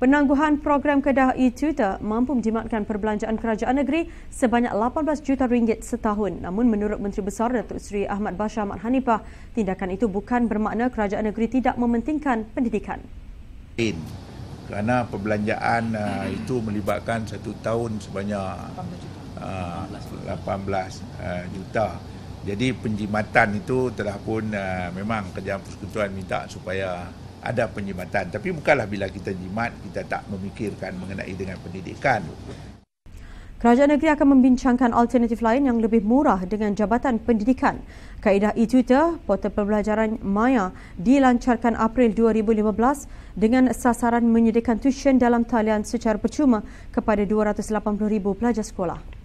Penangguhan program Kedah e-Tutor mampu menjimatkan perbelanjaan kerajaan negeri sebanyak 18 juta ringgit setahun. Namun menurut Menteri Besar Datuk Seri Ahmad Bashar Ahmad Hanifah, tindakan itu bukan bermakna kerajaan negeri tidak mementingkan pendidikan. In. Kerana perbelanjaan uh, itu melibatkan satu tahun sebanyak uh, 18 uh, juta. Jadi penjimatan itu telah pun uh, memang kerajaan persekutuan minta supaya ada penjimatan tapi bukanlah bila kita jimat kita tak memikirkan mengenai dengan pendidikan Kerajaan negeri akan membincangkan alternatif lain yang lebih murah dengan Jabatan Pendidikan. Kaedah e-tutor, portal pembelajaran Maya dilancarkan April 2015 dengan sasaran menyediakan tuition dalam talian secara percuma kepada 280,000 pelajar sekolah.